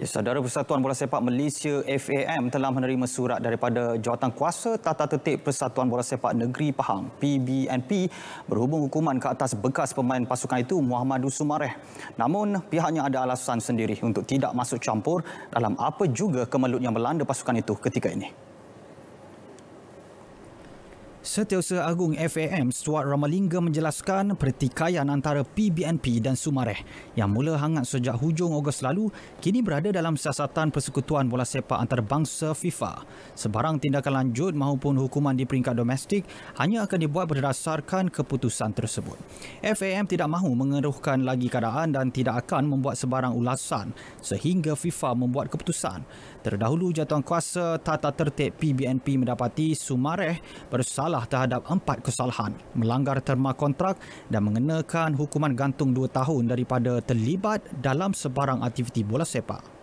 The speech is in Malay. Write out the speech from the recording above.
Ya, Saudara Persatuan Bola Sepak Malaysia FAM telah menerima surat daripada Jawatan Kuasa Tata Tertib Persatuan Bola Sepak Negeri Pahang PBNP berhubung hukuman ke atas bekas pemain pasukan itu Muhammad Sumareh. Namun pihaknya ada alasan sendiri untuk tidak masuk campur dalam apa juga kemelut yang melanda pasukan itu ketika ini. Setiausaha Agung FAM Stuart Ramalinga menjelaskan pertikaian antara PBNP dan Sumareh yang mula hangat sejak hujung Ogos lalu kini berada dalam siasatan persekutuan bola sepak antarabangsa FIFA. Sebarang tindakan lanjut maupun hukuman di peringkat domestik hanya akan dibuat berdasarkan keputusan tersebut. FAM tidak mahu mengeruhkan lagi keadaan dan tidak akan membuat sebarang ulasan sehingga FIFA membuat keputusan. Terdahulu jatuan kuasa tata tertib PBNP mendapati Sumareh bersalah bersalah terhadap empat kesalahan, melanggar terma kontrak dan mengenakan hukuman gantung dua tahun daripada terlibat dalam sebarang aktiviti bola sepak.